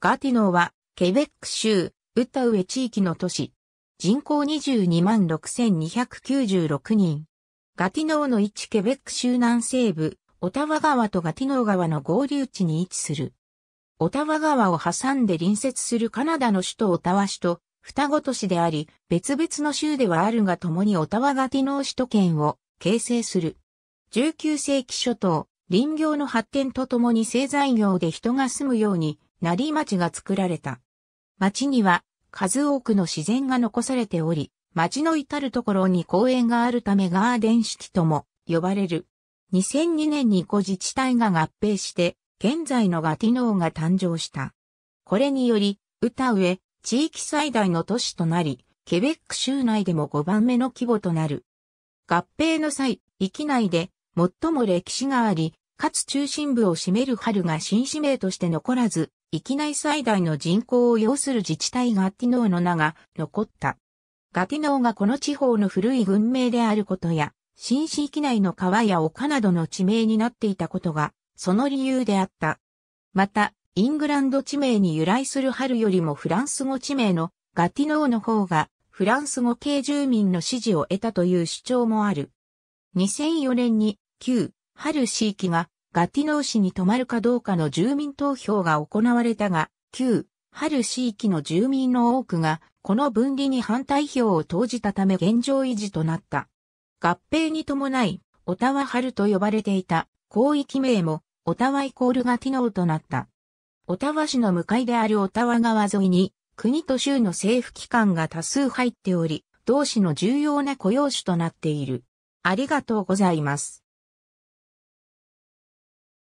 ガティノーは、ケベック州、ウタウエ地域の都市。人口22万6296人。ガティノーの位置ケベック州南西部、オタワ川とガティノー川の合流地に位置する。オタワ川を挟んで隣接するカナダの首都オタワ市と双子都市であり、別々の州ではあるが共にオタワガティノー首都圏を形成する。19世紀初頭、林業の発展とともに製材業で人が住むように、成町が作られた。町には数多くの自然が残されており、町の至るところに公園があるためガーデン式とも呼ばれる。2002年に5自治体が合併して、現在のガティノーが誕生した。これにより、歌上、地域最大の都市となり、ケベック州内でも5番目の規模となる。合併の際、域内で最も歴史があり、かつ中心部を占める春が新市名として残らず、域内最大の人口を要する自治体ガティノーの名が残った。ガティノーがこの地方の古い文明であることや、新市域内の川や丘などの地名になっていたことが、その理由であった。また、イングランド地名に由来する春よりもフランス語地名のガティノーの方が、フランス語系住民の支持を得たという主張もある。2004年に、旧、春市域がガティノー市に泊まるかどうかの住民投票が行われたが、旧、春市域の住民の多くが、この分離に反対票を投じたため現状維持となった。合併に伴い、オタワ春と呼ばれていた広域名も、オタワイコールガティノーとなった。オタワ市の向かいであるオタワ川沿いに、国と州の政府機関が多数入っており、同市の重要な雇用種となっている。ありがとうございます。